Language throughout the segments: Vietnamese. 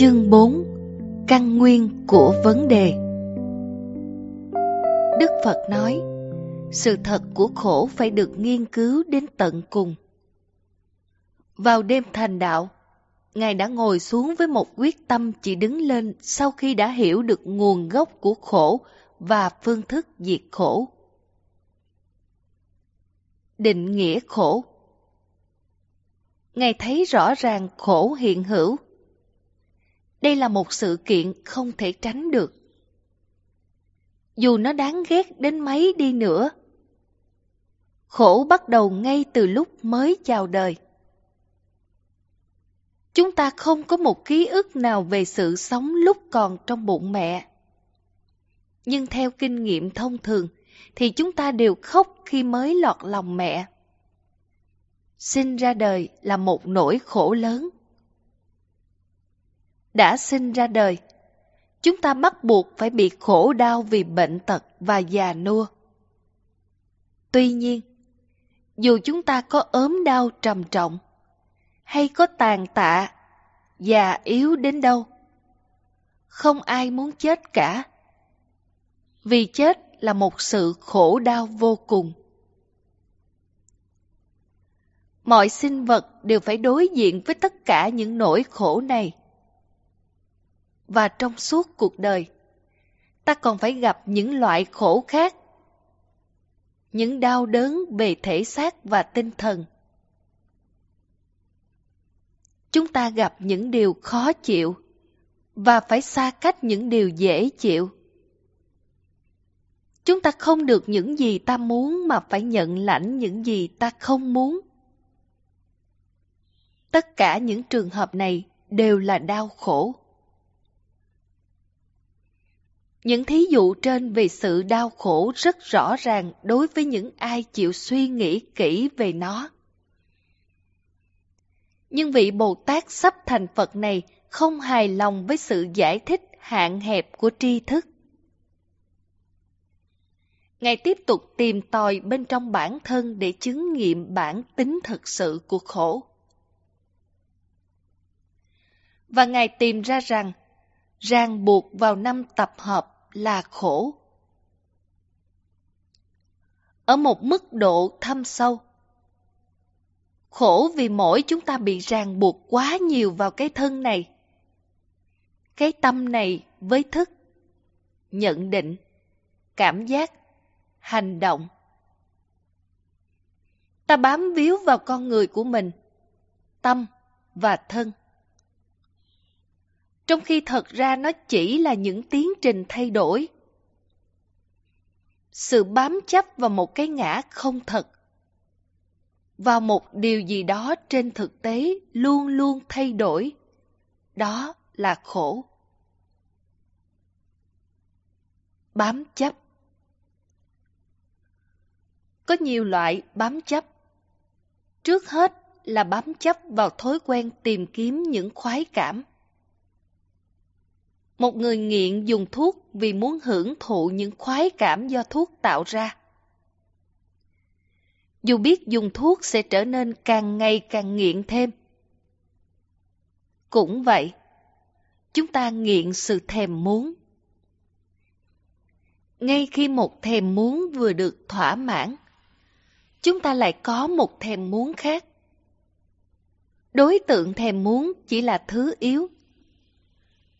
Chương 4 Căn nguyên của vấn đề Đức Phật nói Sự thật của khổ phải được nghiên cứu đến tận cùng Vào đêm thành đạo Ngài đã ngồi xuống với một quyết tâm chỉ đứng lên sau khi đã hiểu được nguồn gốc của khổ và phương thức diệt khổ. Định nghĩa khổ Ngài thấy rõ ràng khổ hiện hữu đây là một sự kiện không thể tránh được. Dù nó đáng ghét đến mấy đi nữa, khổ bắt đầu ngay từ lúc mới chào đời. Chúng ta không có một ký ức nào về sự sống lúc còn trong bụng mẹ. Nhưng theo kinh nghiệm thông thường, thì chúng ta đều khóc khi mới lọt lòng mẹ. Sinh ra đời là một nỗi khổ lớn đã sinh ra đời. Chúng ta bắt buộc phải bị khổ đau vì bệnh tật và già nua. Tuy nhiên, dù chúng ta có ốm đau trầm trọng hay có tàn tạ, già yếu đến đâu, không ai muốn chết cả. Vì chết là một sự khổ đau vô cùng. Mọi sinh vật đều phải đối diện với tất cả những nỗi khổ này và trong suốt cuộc đời. Ta còn phải gặp những loại khổ khác, những đau đớn về thể xác và tinh thần. Chúng ta gặp những điều khó chịu và phải xa cách những điều dễ chịu. Chúng ta không được những gì ta muốn mà phải nhận lãnh những gì ta không muốn. Tất cả những trường hợp này đều là đau khổ. Những thí dụ trên về sự đau khổ rất rõ ràng đối với những ai chịu suy nghĩ kỹ về nó. Nhưng vị Bồ Tát sắp thành Phật này không hài lòng với sự giải thích hạn hẹp của tri thức. Ngài tiếp tục tìm tòi bên trong bản thân để chứng nghiệm bản tính thực sự của khổ. Và Ngài tìm ra rằng ràng buộc vào năm tập hợp là khổ. Ở một mức độ thâm sâu, khổ vì mỗi chúng ta bị ràng buộc quá nhiều vào cái thân này, cái tâm này với thức, nhận định, cảm giác, hành động. Ta bám víu vào con người của mình, tâm và thân trong khi thật ra nó chỉ là những tiến trình thay đổi. Sự bám chấp vào một cái ngã không thật, vào một điều gì đó trên thực tế luôn luôn thay đổi, đó là khổ. Bám chấp Có nhiều loại bám chấp. Trước hết là bám chấp vào thói quen tìm kiếm những khoái cảm một người nghiện dùng thuốc vì muốn hưởng thụ những khoái cảm do thuốc tạo ra. Dù biết dùng thuốc sẽ trở nên càng ngày càng nghiện thêm. Cũng vậy, chúng ta nghiện sự thèm muốn. Ngay khi một thèm muốn vừa được thỏa mãn, chúng ta lại có một thèm muốn khác. Đối tượng thèm muốn chỉ là thứ yếu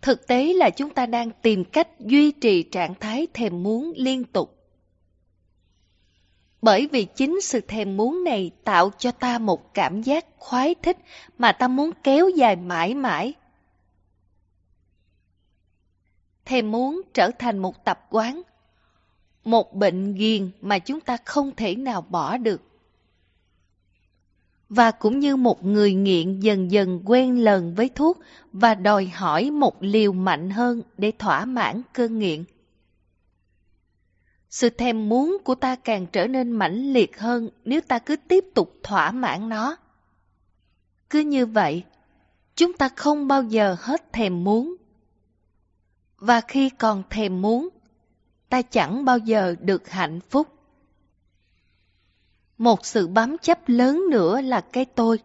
Thực tế là chúng ta đang tìm cách duy trì trạng thái thèm muốn liên tục. Bởi vì chính sự thèm muốn này tạo cho ta một cảm giác khoái thích mà ta muốn kéo dài mãi mãi. Thèm muốn trở thành một tập quán, một bệnh ghiền mà chúng ta không thể nào bỏ được và cũng như một người nghiện dần dần quen lần với thuốc và đòi hỏi một liều mạnh hơn để thỏa mãn cơn nghiện. Sự thèm muốn của ta càng trở nên mãnh liệt hơn nếu ta cứ tiếp tục thỏa mãn nó. Cứ như vậy, chúng ta không bao giờ hết thèm muốn. Và khi còn thèm muốn, ta chẳng bao giờ được hạnh phúc. Một sự bám chấp lớn nữa là cái tôi.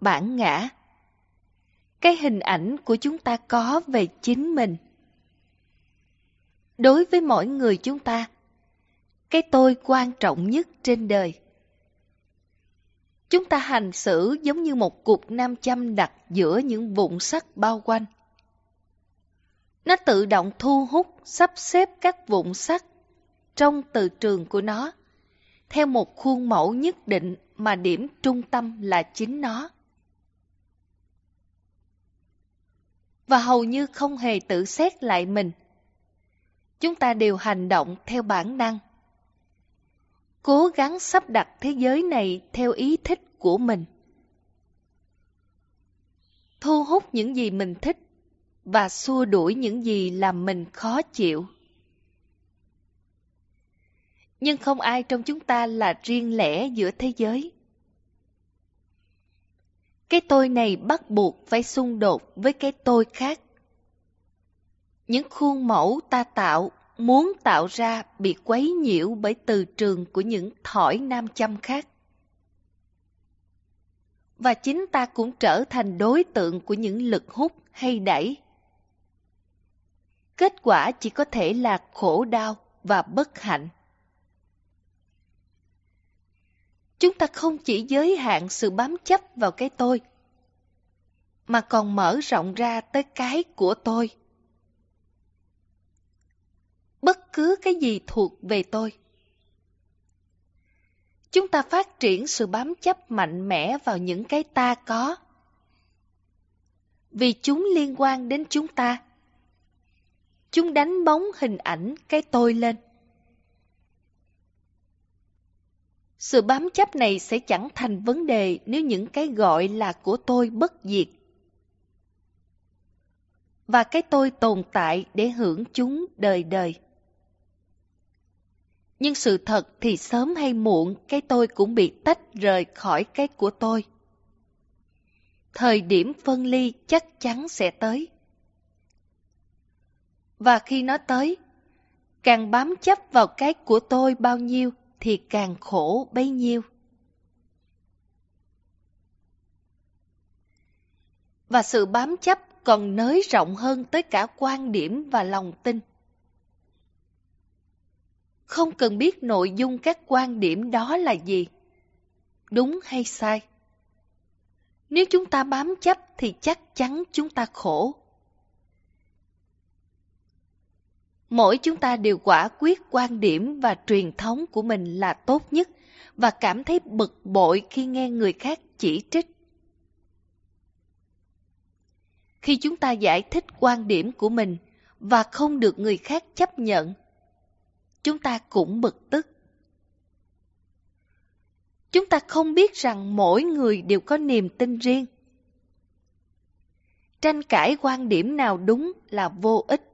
Bản ngã Cái hình ảnh của chúng ta có về chính mình. Đối với mỗi người chúng ta, cái tôi quan trọng nhất trên đời. Chúng ta hành xử giống như một cục nam châm đặt giữa những vụn sắt bao quanh. Nó tự động thu hút, sắp xếp các vụn sắt trong từ trường của nó theo một khuôn mẫu nhất định mà điểm trung tâm là chính nó. Và hầu như không hề tự xét lại mình. Chúng ta đều hành động theo bản năng. Cố gắng sắp đặt thế giới này theo ý thích của mình. Thu hút những gì mình thích và xua đuổi những gì làm mình khó chịu nhưng không ai trong chúng ta là riêng lẻ giữa thế giới. Cái tôi này bắt buộc phải xung đột với cái tôi khác. Những khuôn mẫu ta tạo, muốn tạo ra bị quấy nhiễu bởi từ trường của những thỏi nam châm khác. Và chính ta cũng trở thành đối tượng của những lực hút hay đẩy. Kết quả chỉ có thể là khổ đau và bất hạnh. chúng ta không chỉ giới hạn sự bám chấp vào cái tôi, mà còn mở rộng ra tới cái của tôi. Bất cứ cái gì thuộc về tôi. Chúng ta phát triển sự bám chấp mạnh mẽ vào những cái ta có. Vì chúng liên quan đến chúng ta. Chúng đánh bóng hình ảnh cái tôi lên. Sự bám chấp này sẽ chẳng thành vấn đề nếu những cái gọi là của tôi bất diệt. Và cái tôi tồn tại để hưởng chúng đời đời. Nhưng sự thật thì sớm hay muộn cái tôi cũng bị tách rời khỏi cái của tôi. Thời điểm phân ly chắc chắn sẽ tới. Và khi nó tới, càng bám chấp vào cái của tôi bao nhiêu thì càng khổ bấy nhiêu. Và sự bám chấp còn nới rộng hơn tới cả quan điểm và lòng tin. Không cần biết nội dung các quan điểm đó là gì, đúng hay sai. Nếu chúng ta bám chấp thì chắc chắn chúng ta khổ. mỗi chúng ta đều quả quyết quan điểm và truyền thống của mình là tốt nhất và cảm thấy bực bội khi nghe người khác chỉ trích khi chúng ta giải thích quan điểm của mình và không được người khác chấp nhận chúng ta cũng bực tức chúng ta không biết rằng mỗi người đều có niềm tin riêng tranh cãi quan điểm nào đúng là vô ích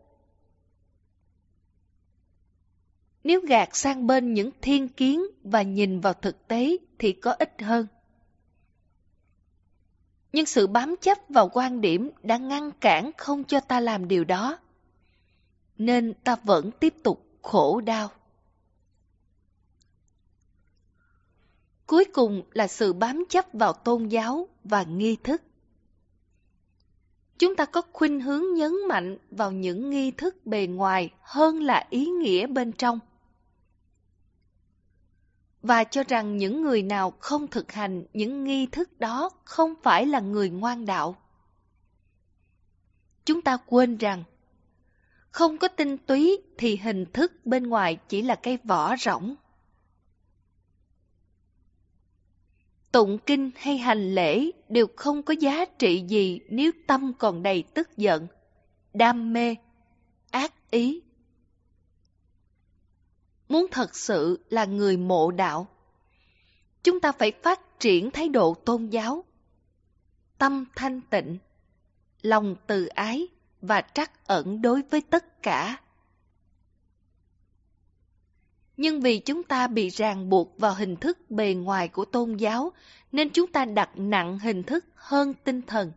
Nếu gạt sang bên những thiên kiến và nhìn vào thực tế thì có ích hơn. Nhưng sự bám chấp vào quan điểm đã ngăn cản không cho ta làm điều đó. Nên ta vẫn tiếp tục khổ đau. Cuối cùng là sự bám chấp vào tôn giáo và nghi thức. Chúng ta có khuynh hướng nhấn mạnh vào những nghi thức bề ngoài hơn là ý nghĩa bên trong và cho rằng những người nào không thực hành những nghi thức đó không phải là người ngoan đạo. Chúng ta quên rằng không có tinh túy thì hình thức bên ngoài chỉ là cái vỏ rỗng. Tụng kinh hay hành lễ đều không có giá trị gì nếu tâm còn đầy tức giận, đam mê, ác ý muốn thật sự là người mộ đạo. Chúng ta phải phát triển thái độ tôn giáo, tâm thanh tịnh, lòng từ ái và trắc ẩn đối với tất cả. Nhưng vì chúng ta bị ràng buộc vào hình thức bề ngoài của tôn giáo, nên chúng ta đặt nặng hình thức hơn tinh thần.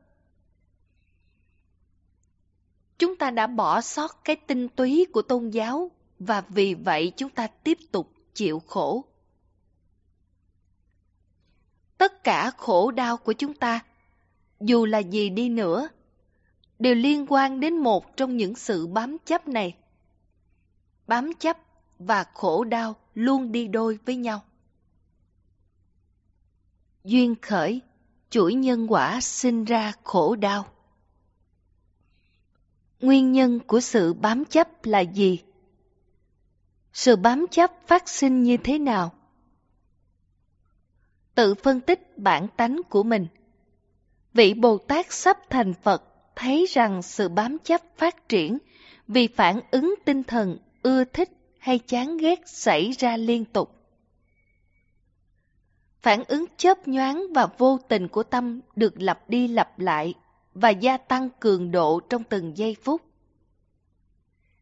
Chúng ta đã bỏ sót cái tinh túy của tôn giáo và vì vậy chúng ta tiếp tục chịu khổ. Tất cả khổ đau của chúng ta, dù là gì đi nữa, đều liên quan đến một trong những sự bám chấp này. Bám chấp và khổ đau luôn đi đôi với nhau. Duyên khởi, chuỗi nhân quả sinh ra khổ đau. Nguyên nhân của sự bám chấp là gì? sự bám chấp phát sinh như thế nào. Tự phân tích bản tánh của mình Vị Bồ Tát sắp thành Phật thấy rằng sự bám chấp phát triển vì phản ứng tinh thần ưa thích hay chán ghét xảy ra liên tục. Phản ứng chớp nhoáng và vô tình của tâm được lặp đi lặp lại và gia tăng cường độ trong từng giây phút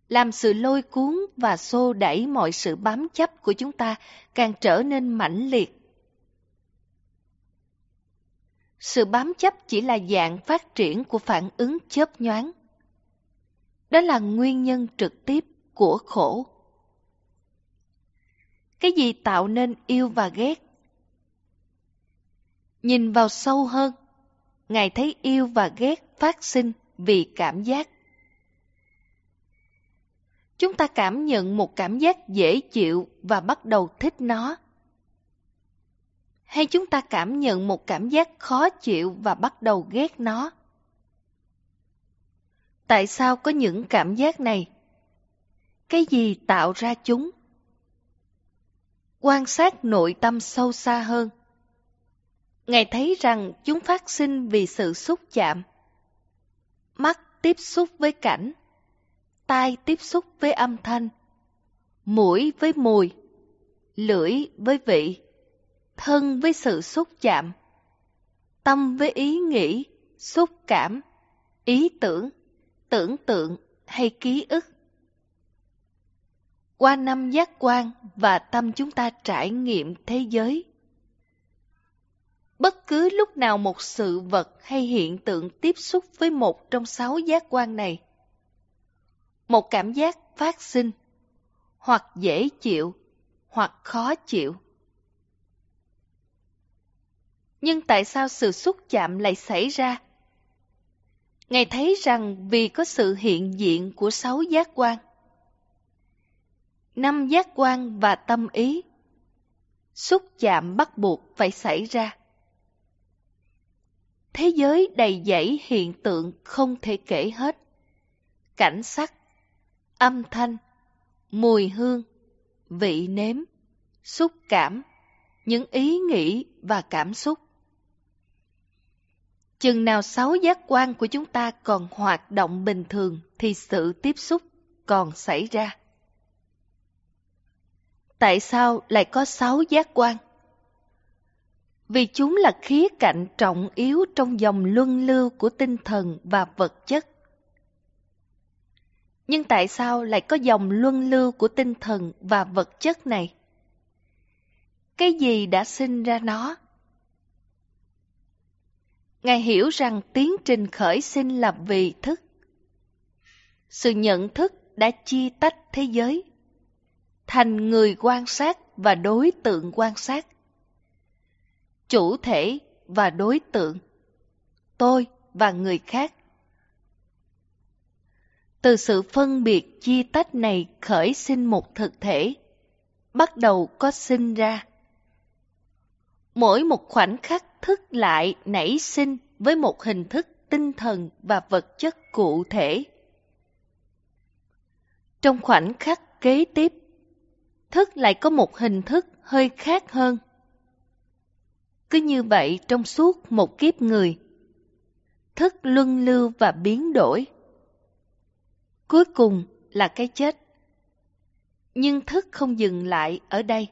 làm sự lôi cuốn và xô đẩy mọi sự bám chấp của chúng ta càng trở nên mãnh liệt. Sự bám chấp chỉ là dạng phát triển của phản ứng chớp nhoáng. Đó là nguyên nhân trực tiếp của khổ. Cái gì tạo nên yêu và ghét? Nhìn vào sâu hơn, Ngài thấy yêu và ghét phát sinh vì cảm giác chúng ta cảm nhận một cảm giác dễ chịu và bắt đầu thích nó. Hay chúng ta cảm nhận một cảm giác khó chịu và bắt đầu ghét nó. Tại sao có những cảm giác này? Cái gì tạo ra chúng? Quan sát nội tâm sâu xa hơn. Ngài thấy rằng chúng phát sinh vì sự xúc chạm. Mắt tiếp xúc với cảnh tai tiếp xúc với âm thanh, mũi với mùi, lưỡi với vị, thân với sự xúc chạm, tâm với ý nghĩ, xúc cảm, ý tưởng, tưởng tượng hay ký ức. Qua năm giác quan và tâm chúng ta trải nghiệm thế giới. Bất cứ lúc nào một sự vật hay hiện tượng tiếp xúc với một trong sáu giác quan này, một cảm giác phát sinh, hoặc dễ chịu, hoặc khó chịu. Nhưng tại sao sự xúc chạm lại xảy ra? Ngài thấy rằng vì có sự hiện diện của sáu giác quan, năm giác quan và tâm ý, xúc chạm bắt buộc phải xảy ra. Thế giới đầy dẫy hiện tượng không thể kể hết. Cảnh sắc, âm thanh, mùi hương, vị nếm, xúc cảm, những ý nghĩ và cảm xúc. Chừng nào sáu giác quan của chúng ta còn hoạt động bình thường thì sự tiếp xúc còn xảy ra. Tại sao lại có sáu giác quan? Vì chúng là khía cạnh trọng yếu trong dòng luân lưu của tinh thần và vật chất. Nhưng tại sao lại có dòng luân lưu của tinh thần và vật chất này? Cái gì đã sinh ra nó? Ngài hiểu rằng tiến trình khởi sinh là vì thức. Sự nhận thức đã chia tách thế giới thành người quan sát và đối tượng quan sát. Chủ thể và đối tượng, tôi và người khác. Từ sự phân biệt chia tách này khởi sinh một thực thể, bắt đầu có sinh ra. Mỗi một khoảnh khắc thức lại nảy sinh với một hình thức tinh thần và vật chất cụ thể. Trong khoảnh khắc kế tiếp, thức lại có một hình thức hơi khác hơn. Cứ như vậy trong suốt một kiếp người, thức luân lưu và biến đổi. Cuối cùng là cái chết. Nhưng thức không dừng lại ở đây.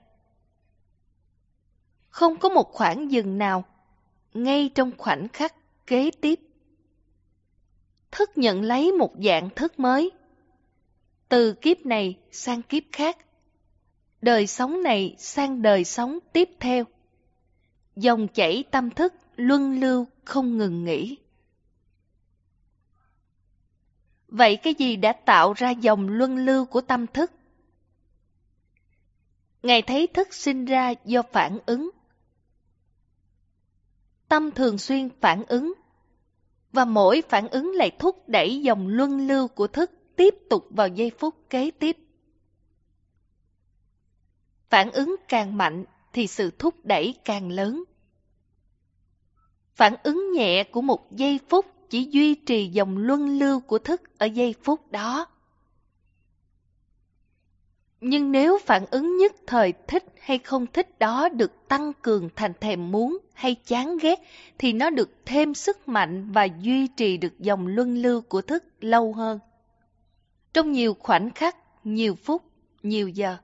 Không có một khoảng dừng nào, ngay trong khoảnh khắc kế tiếp. Thức nhận lấy một dạng thức mới. Từ kiếp này sang kiếp khác. Đời sống này sang đời sống tiếp theo. Dòng chảy tâm thức luân lưu không ngừng nghỉ. Vậy cái gì đã tạo ra dòng luân lưu của tâm thức? Ngài thấy thức sinh ra do phản ứng. Tâm thường xuyên phản ứng, và mỗi phản ứng lại thúc đẩy dòng luân lưu của thức tiếp tục vào giây phút kế tiếp. Phản ứng càng mạnh thì sự thúc đẩy càng lớn. Phản ứng nhẹ của một giây phút chỉ duy trì dòng luân lưu của thức ở giây phút đó. Nhưng nếu phản ứng nhất thời thích hay không thích đó được tăng cường thành thèm muốn hay chán ghét thì nó được thêm sức mạnh và duy trì được dòng luân lưu của thức lâu hơn. Trong nhiều khoảnh khắc, nhiều phút, nhiều giờ.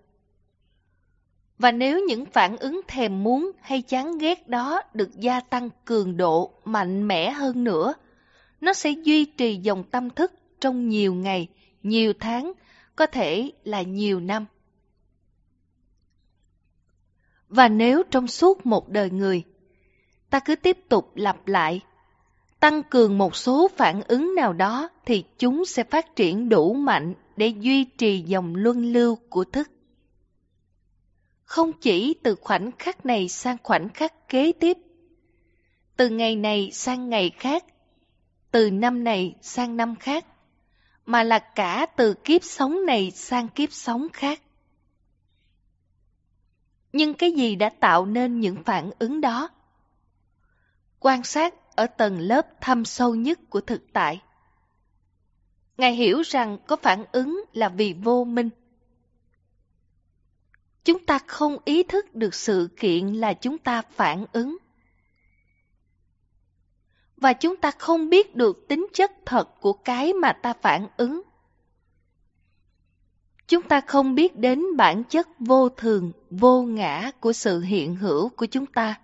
Và nếu những phản ứng thèm muốn hay chán ghét đó được gia tăng cường độ mạnh mẽ hơn nữa – nó sẽ duy trì dòng tâm thức trong nhiều ngày, nhiều tháng, có thể là nhiều năm. Và nếu trong suốt một đời người, ta cứ tiếp tục lặp lại, tăng cường một số phản ứng nào đó thì chúng sẽ phát triển đủ mạnh để duy trì dòng luân lưu của thức. Không chỉ từ khoảnh khắc này sang khoảnh khắc kế tiếp, từ ngày này sang ngày khác, từ năm này sang năm khác, mà là cả từ kiếp sống này sang kiếp sống khác. Nhưng cái gì đã tạo nên những phản ứng đó? Quan sát ở tầng lớp thâm sâu nhất của thực tại. Ngài hiểu rằng có phản ứng là vì vô minh. Chúng ta không ý thức được sự kiện là chúng ta phản ứng và chúng ta không biết được tính chất thật của cái mà ta phản ứng. Chúng ta không biết đến bản chất vô thường, vô ngã của sự hiện hữu của chúng ta,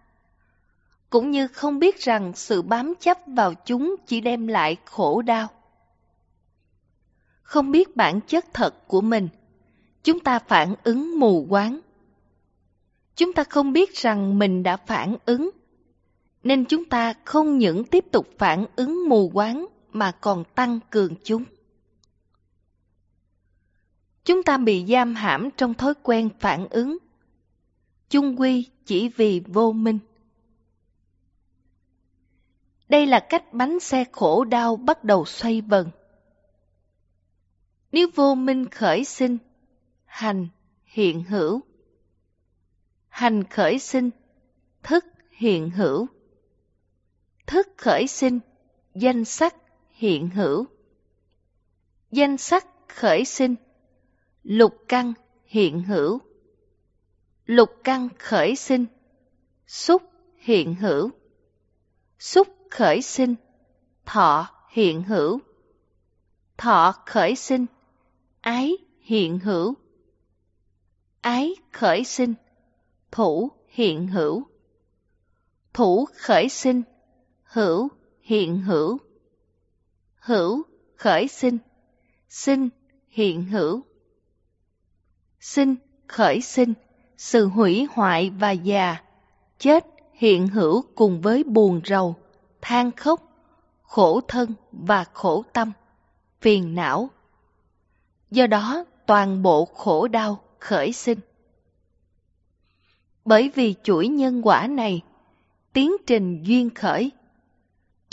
cũng như không biết rằng sự bám chấp vào chúng chỉ đem lại khổ đau. Không biết bản chất thật của mình, chúng ta phản ứng mù quáng. Chúng ta không biết rằng mình đã phản ứng nên chúng ta không những tiếp tục phản ứng mù quáng mà còn tăng cường chúng. Chúng ta bị giam hãm trong thói quen phản ứng, chung quy chỉ vì vô minh. Đây là cách bánh xe khổ đau bắt đầu xoay vần. Nếu vô minh khởi sinh, hành hiện hữu. Hành khởi sinh, thức hiện hữu thức khởi sinh, danh sắc hiện hữu. Danh sắc khởi sinh, lục căn hiện hữu. Lục căn khởi sinh, xúc hiện hữu. Xúc khởi sinh, thọ hiện hữu. Thọ khởi sinh, ái hiện hữu. Ái khởi sinh, thủ hiện hữu. Thủ khởi sinh, hữu, hiện hữu. Hữu, khởi sinh. Sinh, hiện hữu. Sinh, khởi sinh, sự hủy hoại và già. Chết, hiện hữu cùng với buồn rầu, than khóc, khổ thân và khổ tâm, phiền não. Do đó, toàn bộ khổ đau khởi sinh. Bởi vì chuỗi nhân quả này, tiến trình duyên khởi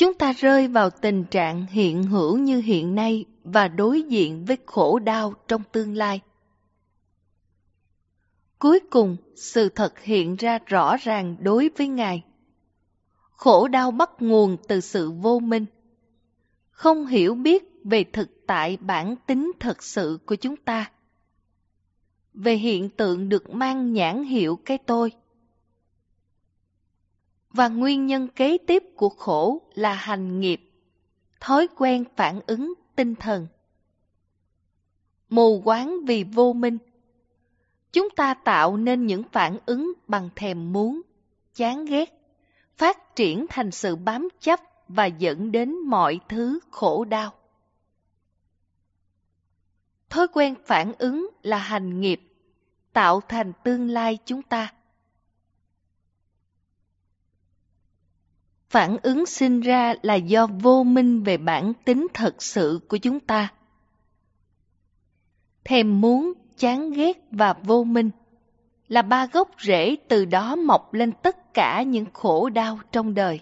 chúng ta rơi vào tình trạng hiện hữu như hiện nay và đối diện với khổ đau trong tương lai. Cuối cùng, sự thật hiện ra rõ ràng đối với Ngài. Khổ đau bắt nguồn từ sự vô minh. Không hiểu biết về thực tại bản tính thật sự của chúng ta. Về hiện tượng được mang nhãn hiệu cái tôi và nguyên nhân kế tiếp của khổ là hành nghiệp, thói quen phản ứng tinh thần. Mù quáng vì vô minh Chúng ta tạo nên những phản ứng bằng thèm muốn, chán ghét, phát triển thành sự bám chấp và dẫn đến mọi thứ khổ đau. Thói quen phản ứng là hành nghiệp, tạo thành tương lai chúng ta phản ứng sinh ra là do vô minh về bản tính thật sự của chúng ta thèm muốn chán ghét và vô minh là ba gốc rễ từ đó mọc lên tất cả những khổ đau trong đời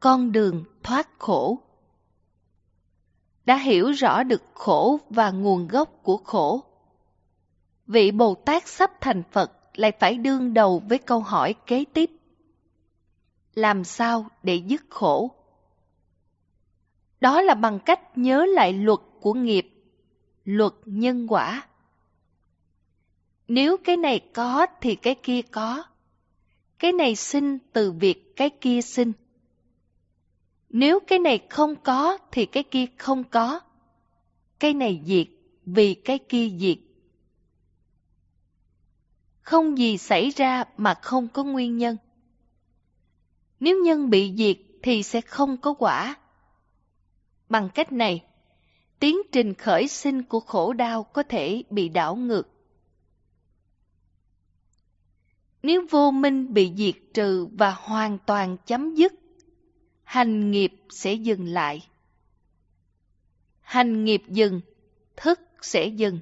con đường thoát khổ đã hiểu rõ được khổ và nguồn gốc của khổ vị bồ tát sắp thành phật lại phải đương đầu với câu hỏi kế tiếp. Làm sao để dứt khổ? Đó là bằng cách nhớ lại luật của nghiệp, luật nhân quả. Nếu cái này có thì cái kia có. Cái này sinh từ việc cái kia sinh. Nếu cái này không có thì cái kia không có. Cái này diệt vì cái kia diệt. Không gì xảy ra mà không có nguyên nhân. Nếu nhân bị diệt thì sẽ không có quả. Bằng cách này, tiến trình khởi sinh của khổ đau có thể bị đảo ngược. Nếu vô minh bị diệt trừ và hoàn toàn chấm dứt, hành nghiệp sẽ dừng lại. Hành nghiệp dừng, thức sẽ dừng.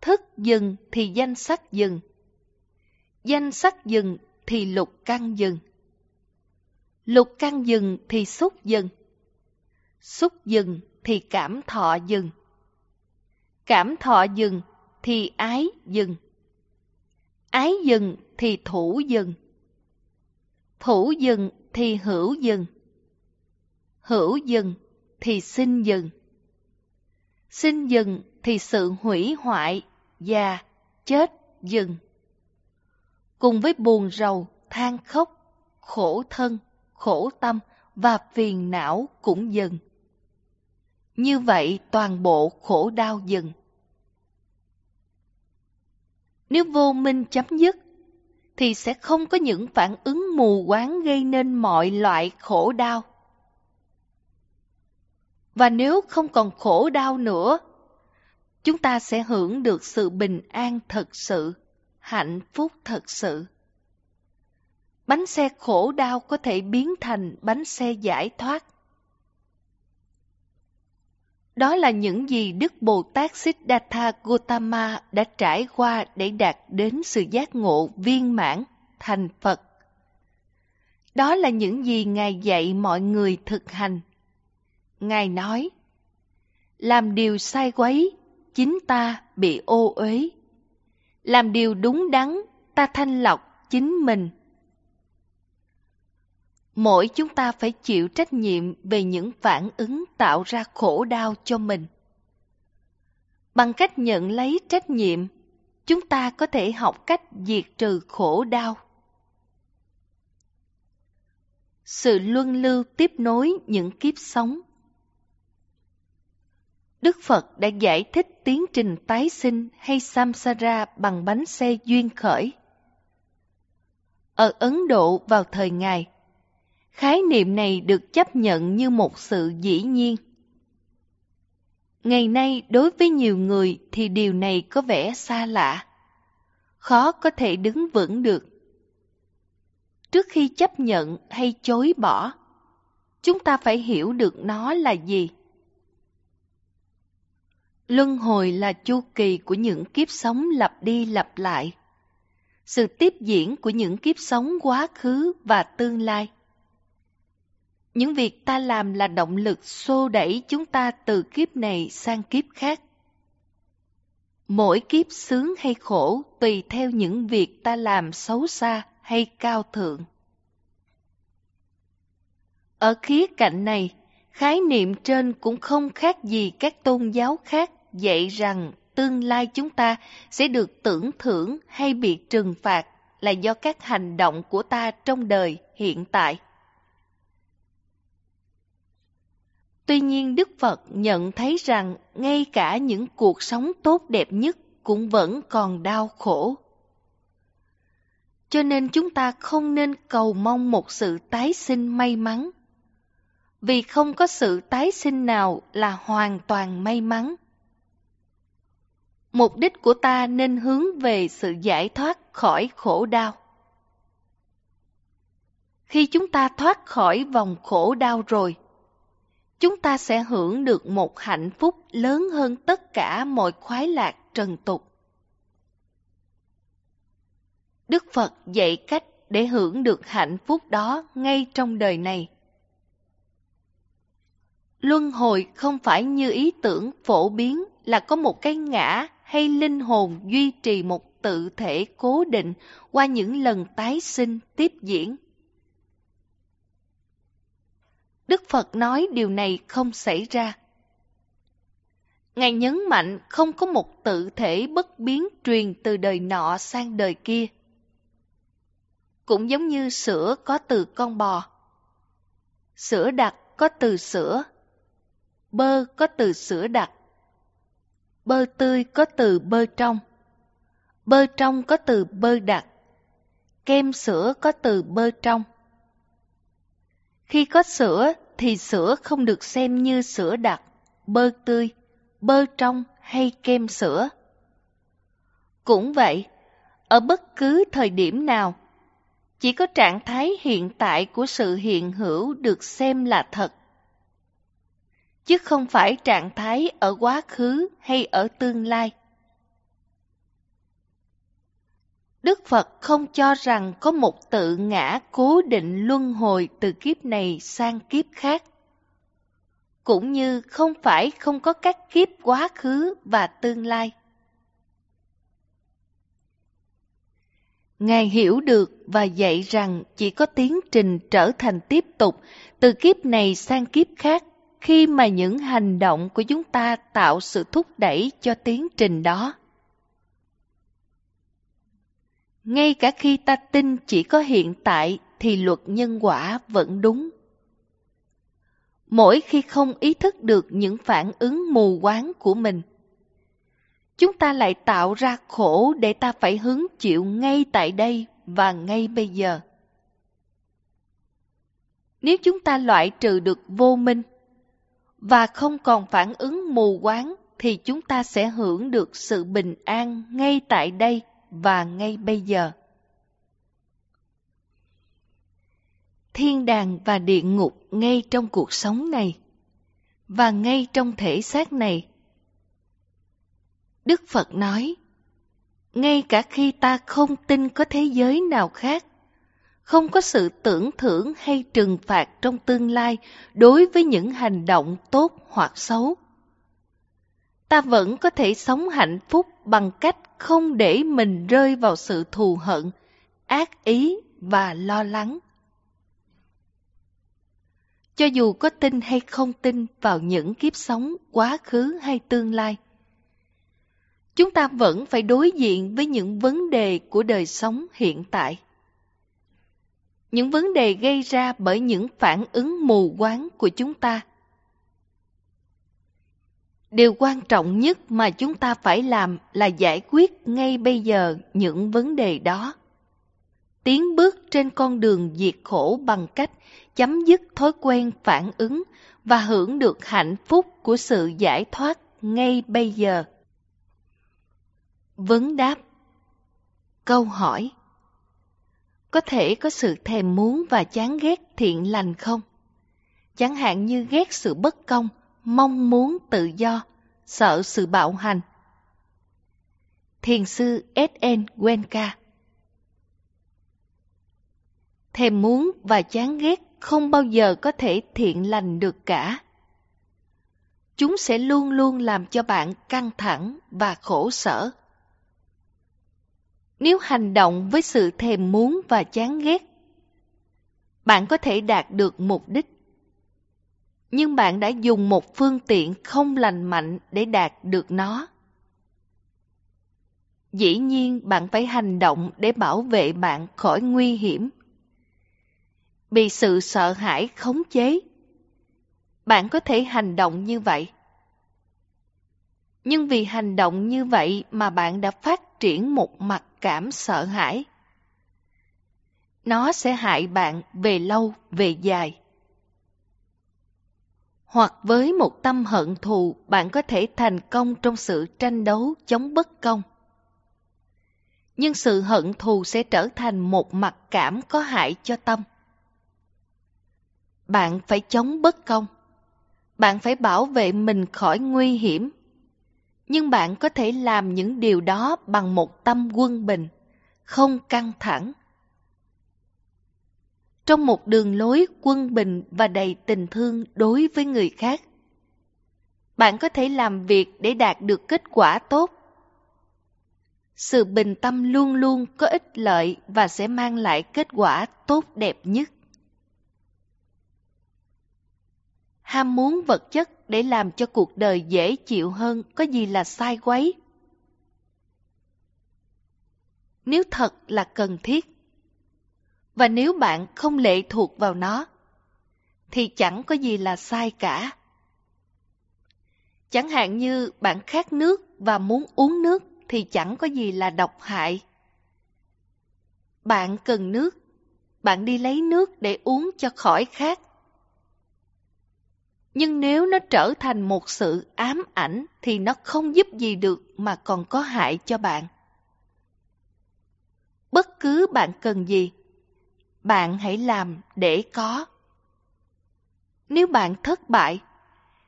Thức dừng thì danh sắc dừng. Danh sắc dừng thì lục căn dừng. Lục căn dừng thì xúc dừng. Xúc dừng thì cảm thọ dừng. Cảm thọ dừng thì ái dừng. Ái dừng thì thủ dừng. Thủ dừng thì hữu dừng. Hữu dừng thì sinh dừng. Sinh dừng thì sự hủy hoại già, chết, dừng. Cùng với buồn rầu, than khóc, khổ thân, khổ tâm và phiền não cũng dừng. Như vậy toàn bộ khổ đau dừng. Nếu vô minh chấm dứt, thì sẽ không có những phản ứng mù quáng gây nên mọi loại khổ đau. Và nếu không còn khổ đau nữa, chúng ta sẽ hưởng được sự bình an thật sự, hạnh phúc thật sự. Bánh xe khổ đau có thể biến thành bánh xe giải thoát. Đó là những gì Đức Bồ Tát Siddhartha Gautama đã trải qua để đạt đến sự giác ngộ viên mãn thành Phật. Đó là những gì Ngài dạy mọi người thực hành. Ngài nói, làm điều sai quấy chính ta bị ô uế. Làm điều đúng đắn, ta thanh lọc chính mình. Mỗi chúng ta phải chịu trách nhiệm về những phản ứng tạo ra khổ đau cho mình. Bằng cách nhận lấy trách nhiệm, chúng ta có thể học cách diệt trừ khổ đau. Sự luân lưu tiếp nối những kiếp sống Đức Phật đã giải thích tiến trình tái sinh hay samsara bằng bánh xe duyên khởi. Ở Ấn Độ vào thời Ngài, khái niệm này được chấp nhận như một sự dĩ nhiên. Ngày nay đối với nhiều người thì điều này có vẻ xa lạ, khó có thể đứng vững được. Trước khi chấp nhận hay chối bỏ, chúng ta phải hiểu được nó là gì Luân hồi là chu kỳ của những kiếp sống lặp đi lặp lại. Sự tiếp diễn của những kiếp sống quá khứ và tương lai. Những việc ta làm là động lực xô đẩy chúng ta từ kiếp này sang kiếp khác. Mỗi kiếp sướng hay khổ tùy theo những việc ta làm xấu xa hay cao thượng. Ở khía cạnh này, khái niệm trên cũng không khác gì các tôn giáo khác dạy rằng tương lai chúng ta sẽ được tưởng thưởng hay bị trừng phạt là do các hành động của ta trong đời hiện tại. Tuy nhiên Đức Phật nhận thấy rằng ngay cả những cuộc sống tốt đẹp nhất cũng vẫn còn đau khổ. Cho nên chúng ta không nên cầu mong một sự tái sinh may mắn. Vì không có sự tái sinh nào là hoàn toàn may mắn mục đích của ta nên hướng về sự giải thoát khỏi khổ đau. Khi chúng ta thoát khỏi vòng khổ đau rồi, chúng ta sẽ hưởng được một hạnh phúc lớn hơn tất cả mọi khoái lạc trần tục. Đức Phật dạy cách để hưởng được hạnh phúc đó ngay trong đời này. Luân hồi không phải như ý tưởng phổ biến là có một cái ngã hay linh hồn duy trì một tự thể cố định qua những lần tái sinh tiếp diễn. Đức Phật nói điều này không xảy ra. Ngài nhấn mạnh không có một tự thể bất biến truyền từ đời nọ sang đời kia. Cũng giống như sữa có từ con bò. Sữa đặc có từ sữa. Bơ có từ sữa đặc Bơ tươi có từ bơ trong. Bơ trong có từ bơ đặc. Kem sữa có từ bơ trong. Khi có sữa thì sữa không được xem như sữa đặc, bơ tươi, bơ trong hay kem sữa. Cũng vậy, ở bất cứ thời điểm nào, chỉ có trạng thái hiện tại của sự hiện hữu được xem là thật chứ không phải trạng thái ở quá khứ hay ở tương lai. Đức Phật không cho rằng có một tự ngã cố định luân hồi từ kiếp này sang kiếp khác. Cũng như không phải không có các kiếp quá khứ và tương lai. Ngài hiểu được và dạy rằng chỉ có tiến trình trở thành tiếp tục từ kiếp này sang kiếp khác khi mà những hành động của chúng ta tạo sự thúc đẩy cho tiến trình đó. Ngay cả khi ta tin chỉ có hiện tại thì luật nhân quả vẫn đúng. Mỗi khi không ý thức được những phản ứng mù quáng của mình, chúng ta lại tạo ra khổ để ta phải hứng chịu ngay tại đây và ngay bây giờ. Nếu chúng ta loại trừ được vô minh, và không còn phản ứng mù quáng thì chúng ta sẽ hưởng được sự bình an ngay tại đây và ngay bây giờ. Thiên đàng và địa ngục ngay trong cuộc sống này và ngay trong thể xác này. Đức Phật nói, ngay cả khi ta không tin có thế giới nào khác, không có sự tưởng thưởng hay trừng phạt trong tương lai đối với những hành động tốt hoặc xấu. Ta vẫn có thể sống hạnh phúc bằng cách không để mình rơi vào sự thù hận, ác ý và lo lắng. Cho dù có tin hay không tin vào những kiếp sống quá khứ hay tương lai, chúng ta vẫn phải đối diện với những vấn đề của đời sống hiện tại những vấn đề gây ra bởi những phản ứng mù quáng của chúng ta. Điều quan trọng nhất mà chúng ta phải làm là giải quyết ngay bây giờ những vấn đề đó. Tiến bước trên con đường diệt khổ bằng cách chấm dứt thói quen phản ứng và hưởng được hạnh phúc của sự giải thoát ngay bây giờ. Vấn đáp Câu hỏi có thể có sự thèm muốn và chán ghét thiện lành không? Chẳng hạn như ghét sự bất công, mong muốn tự do, sợ sự bạo hành. Thiền sư S.N. Wenka Thèm muốn và chán ghét không bao giờ có thể thiện lành được cả. Chúng sẽ luôn luôn làm cho bạn căng thẳng và khổ sở nếu hành động với sự thèm muốn và chán ghét. Bạn có thể đạt được mục đích, nhưng bạn đã dùng một phương tiện không lành mạnh để đạt được nó. Dĩ nhiên bạn phải hành động để bảo vệ bạn khỏi nguy hiểm. Bị sự sợ hãi khống chế, bạn có thể hành động như vậy. Nhưng vì hành động như vậy mà bạn đã phát triển một mặt cảm sợ hãi. Nó sẽ hại bạn về lâu, về dài. Hoặc với một tâm hận thù, bạn có thể thành công trong sự tranh đấu chống bất công. Nhưng sự hận thù sẽ trở thành một mặt cảm có hại cho tâm. Bạn phải chống bất công. Bạn phải bảo vệ mình khỏi nguy hiểm nhưng bạn có thể làm những điều đó bằng một tâm quân bình, không căng thẳng. Trong một đường lối quân bình và đầy tình thương đối với người khác, bạn có thể làm việc để đạt được kết quả tốt. Sự bình tâm luôn luôn có ích lợi và sẽ mang lại kết quả tốt đẹp nhất. Ham muốn vật chất để làm cho cuộc đời dễ chịu hơn có gì là sai quấy. Nếu thật là cần thiết, và nếu bạn không lệ thuộc vào nó, thì chẳng có gì là sai cả. Chẳng hạn như bạn khát nước và muốn uống nước thì chẳng có gì là độc hại. Bạn cần nước, bạn đi lấy nước để uống cho khỏi khát nhưng nếu nó trở thành một sự ám ảnh thì nó không giúp gì được mà còn có hại cho bạn. Bất cứ bạn cần gì, bạn hãy làm để có. Nếu bạn thất bại,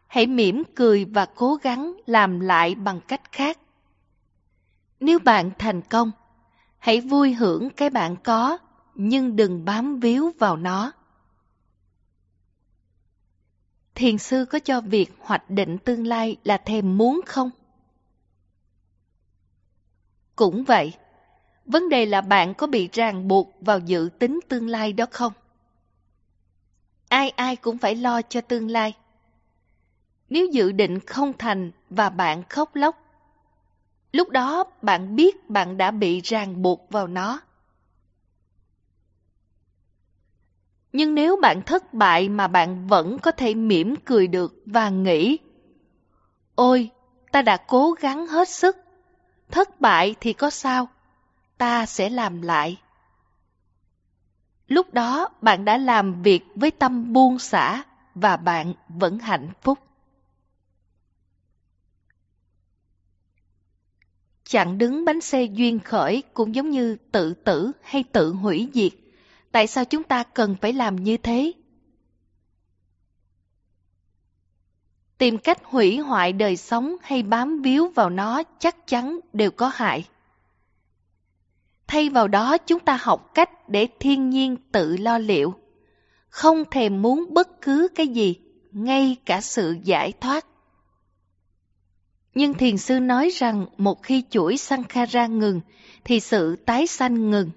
hãy mỉm cười và cố gắng làm lại bằng cách khác. Nếu bạn thành công, hãy vui hưởng cái bạn có, nhưng đừng bám víu vào nó thiền sư có cho việc hoạch định tương lai là thèm muốn không? Cũng vậy, vấn đề là bạn có bị ràng buộc vào dự tính tương lai đó không? Ai ai cũng phải lo cho tương lai. Nếu dự định không thành và bạn khóc lóc, lúc đó bạn biết bạn đã bị ràng buộc vào nó. Nhưng nếu bạn thất bại mà bạn vẫn có thể mỉm cười được và nghĩ Ôi, ta đã cố gắng hết sức. Thất bại thì có sao? Ta sẽ làm lại. Lúc đó bạn đã làm việc với tâm buông xả và bạn vẫn hạnh phúc. Chặn đứng bánh xe duyên khởi cũng giống như tự tử hay tự hủy diệt tại sao chúng ta cần phải làm như thế tìm cách hủy hoại đời sống hay bám víu vào nó chắc chắn đều có hại thay vào đó chúng ta học cách để thiên nhiên tự lo liệu không thèm muốn bất cứ cái gì ngay cả sự giải thoát nhưng thiền sư nói rằng một khi chuỗi sankhara ngừng thì sự tái sanh ngừng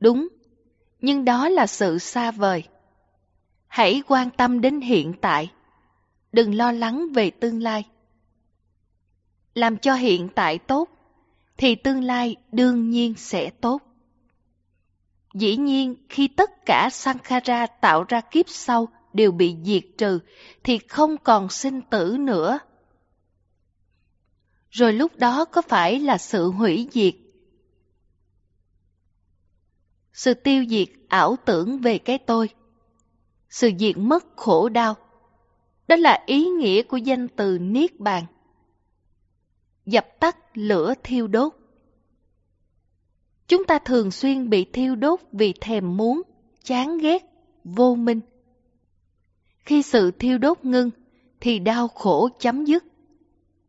đúng nhưng đó là sự xa vời. Hãy quan tâm đến hiện tại, đừng lo lắng về tương lai. Làm cho hiện tại tốt, thì tương lai đương nhiên sẽ tốt. Dĩ nhiên, khi tất cả Sankhara tạo ra kiếp sau đều bị diệt trừ, thì không còn sinh tử nữa. Rồi lúc đó có phải là sự hủy diệt sự tiêu diệt ảo tưởng về cái tôi, sự diệt mất khổ đau. Đó là ý nghĩa của danh từ Niết Bàn. Dập tắt lửa thiêu đốt. Chúng ta thường xuyên bị thiêu đốt vì thèm muốn, chán ghét, vô minh. Khi sự thiêu đốt ngưng, thì đau khổ chấm dứt.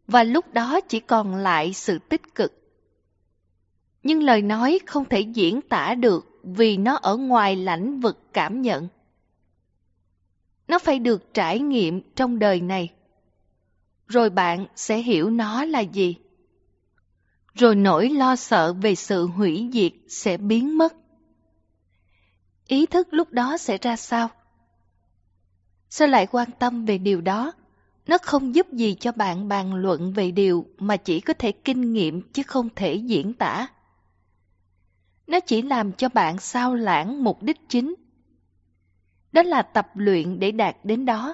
Và lúc đó chỉ còn lại sự tích cực. Nhưng lời nói không thể diễn tả được vì nó ở ngoài lãnh vực cảm nhận. Nó phải được trải nghiệm trong đời này. Rồi bạn sẽ hiểu nó là gì. Rồi nỗi lo sợ về sự hủy diệt sẽ biến mất. Ý thức lúc đó sẽ ra sao? Sao lại quan tâm về điều đó? Nó không giúp gì cho bạn bàn luận về điều mà chỉ có thể kinh nghiệm chứ không thể diễn tả. Nó chỉ làm cho bạn sao lãng mục đích chính. Đó là tập luyện để đạt đến đó.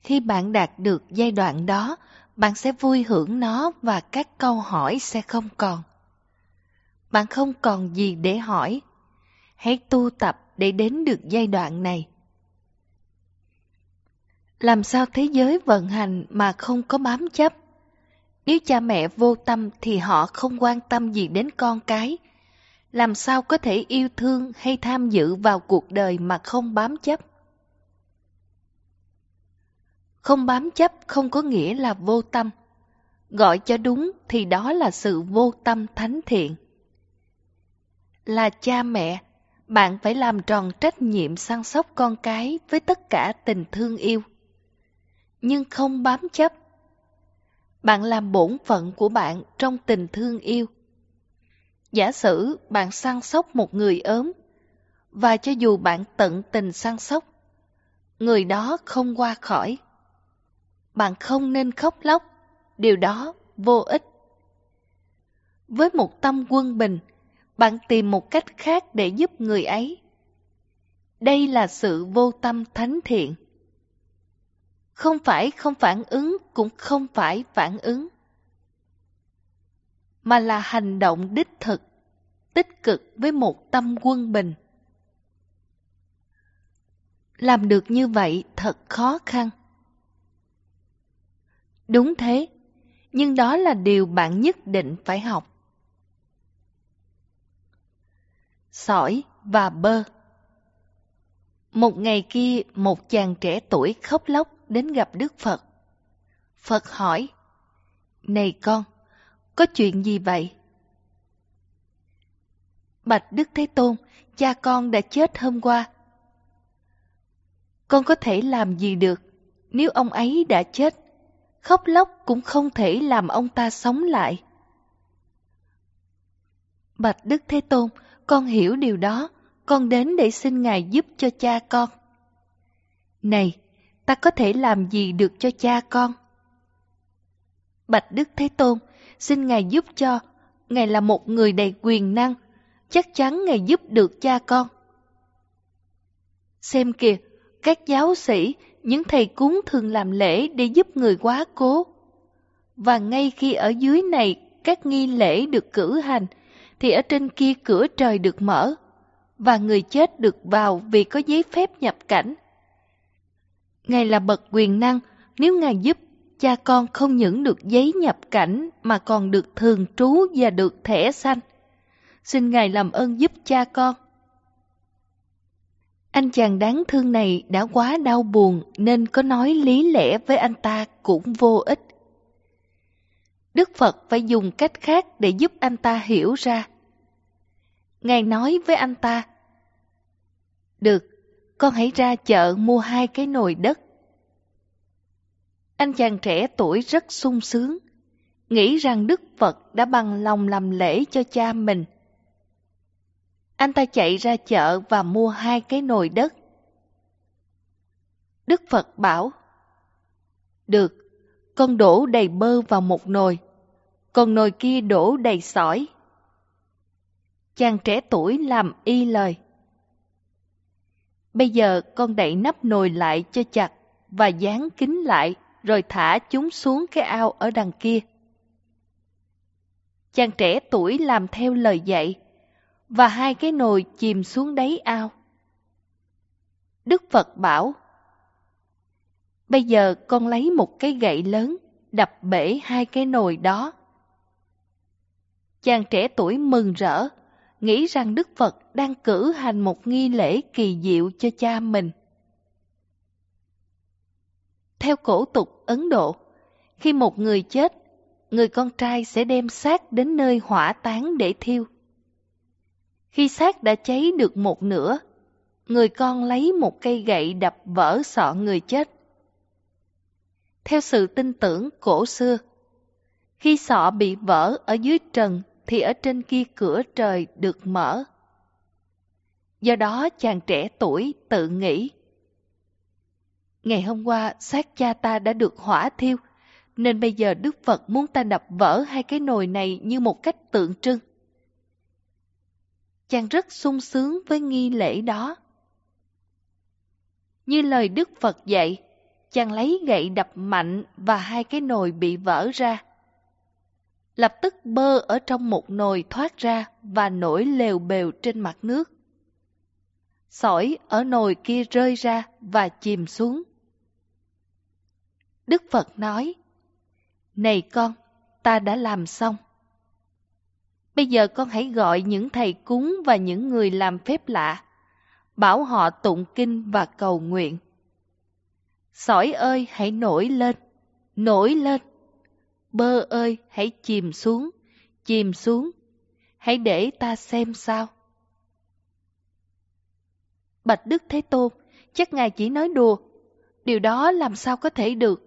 Khi bạn đạt được giai đoạn đó, bạn sẽ vui hưởng nó và các câu hỏi sẽ không còn. Bạn không còn gì để hỏi. Hãy tu tập để đến được giai đoạn này. Làm sao thế giới vận hành mà không có bám chấp? Nếu cha mẹ vô tâm thì họ không quan tâm gì đến con cái. Làm sao có thể yêu thương hay tham dự vào cuộc đời mà không bám chấp? Không bám chấp không có nghĩa là vô tâm. Gọi cho đúng thì đó là sự vô tâm thánh thiện. Là cha mẹ, bạn phải làm tròn trách nhiệm săn sóc con cái với tất cả tình thương yêu. Nhưng không bám chấp bạn làm bổn phận của bạn trong tình thương yêu. Giả sử bạn săn sóc một người ốm, và cho dù bạn tận tình săn sóc, người đó không qua khỏi. Bạn không nên khóc lóc, điều đó vô ích. Với một tâm quân bình, bạn tìm một cách khác để giúp người ấy. Đây là sự vô tâm thánh thiện. Không phải không phản ứng cũng không phải phản ứng. Mà là hành động đích thực, tích cực với một tâm quân bình. Làm được như vậy thật khó khăn. Đúng thế, nhưng đó là điều bạn nhất định phải học. Sỏi và bơ Một ngày kia, một chàng trẻ tuổi khóc lóc đến gặp Đức Phật. Phật hỏi, Này con, có chuyện gì vậy? Bạch Đức Thế Tôn, cha con đã chết hôm qua. Con có thể làm gì được nếu ông ấy đã chết? Khóc lóc cũng không thể làm ông ta sống lại. Bạch Đức Thế Tôn, con hiểu điều đó, con đến để xin Ngài giúp cho cha con. Này, ta có thể làm gì được cho cha con? Bạch Đức Thế Tôn, xin Ngài giúp cho, Ngài là một người đầy quyền năng, chắc chắn Ngài giúp được cha con. Xem kìa, các giáo sĩ, những thầy cúng thường làm lễ để giúp người quá cố. Và ngay khi ở dưới này các nghi lễ được cử hành, thì ở trên kia cửa trời được mở, và người chết được vào vì có giấy phép nhập cảnh, Ngài là bậc quyền năng, nếu Ngài giúp, cha con không những được giấy nhập cảnh mà còn được thường trú và được thẻ xanh. Xin Ngài làm ơn giúp cha con. Anh chàng đáng thương này đã quá đau buồn nên có nói lý lẽ với anh ta cũng vô ích. Đức Phật phải dùng cách khác để giúp anh ta hiểu ra. Ngài nói với anh ta, Được, con hãy ra chợ mua hai cái nồi đất. Anh chàng trẻ tuổi rất sung sướng, nghĩ rằng Đức Phật đã bằng lòng làm lễ cho cha mình. Anh ta chạy ra chợ và mua hai cái nồi đất. Đức Phật bảo, Được, con đổ đầy bơ vào một nồi, còn nồi kia đổ đầy sỏi. Chàng trẻ tuổi làm y lời. Bây giờ con đậy nắp nồi lại cho chặt và dán kín lại rồi thả chúng xuống cái ao ở đằng kia. Chàng trẻ tuổi làm theo lời dạy và hai cái nồi chìm xuống đáy ao. Đức Phật bảo Bây giờ con lấy một cái gậy lớn đập bể hai cái nồi đó. Chàng trẻ tuổi mừng rỡ nghĩ rằng Đức Phật đang cử hành một nghi lễ kỳ diệu cho cha mình. Theo cổ tục Ấn Độ, khi một người chết, người con trai sẽ đem xác đến nơi hỏa táng để thiêu. Khi xác đã cháy được một nửa, người con lấy một cây gậy đập vỡ sọ người chết. Theo sự tin tưởng cổ xưa, khi sọ bị vỡ ở dưới trần thì ở trên kia cửa trời được mở. Do đó chàng trẻ tuổi tự nghĩ. Ngày hôm qua xác cha ta đã được hỏa thiêu, nên bây giờ Đức Phật muốn ta đập vỡ hai cái nồi này như một cách tượng trưng. Chàng rất sung sướng với nghi lễ đó. Như lời Đức Phật dạy, chàng lấy gậy đập mạnh và hai cái nồi bị vỡ ra lập tức bơ ở trong một nồi thoát ra và nổi lều bèo trên mặt nước. Sỏi ở nồi kia rơi ra và chìm xuống. Đức Phật nói, Này con, ta đã làm xong. Bây giờ con hãy gọi những thầy cúng và những người làm phép lạ, bảo họ tụng kinh và cầu nguyện. Sỏi ơi hãy nổi lên, nổi lên, Bơ ơi, hãy chìm xuống, chìm xuống, hãy để ta xem sao. Bạch Đức Thế Tôn, chắc ngài chỉ nói đùa, điều đó làm sao có thể được.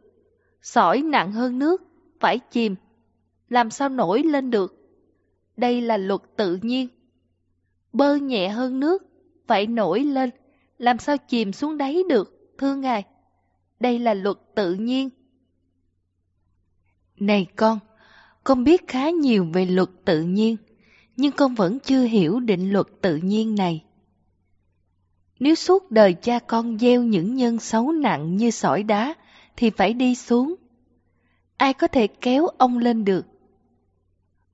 Sỏi nặng hơn nước, phải chìm, làm sao nổi lên được. Đây là luật tự nhiên. Bơ nhẹ hơn nước, phải nổi lên, làm sao chìm xuống đáy được, thưa ngài. Đây là luật tự nhiên. Này con, con biết khá nhiều về luật tự nhiên, nhưng con vẫn chưa hiểu định luật tự nhiên này. Nếu suốt đời cha con gieo những nhân xấu nặng như sỏi đá, thì phải đi xuống. Ai có thể kéo ông lên được?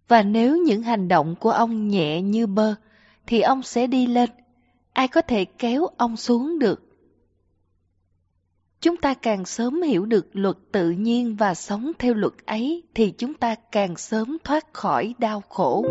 Và nếu những hành động của ông nhẹ như bơ, thì ông sẽ đi lên. Ai có thể kéo ông xuống được? chúng ta càng sớm hiểu được luật tự nhiên và sống theo luật ấy thì chúng ta càng sớm thoát khỏi đau khổ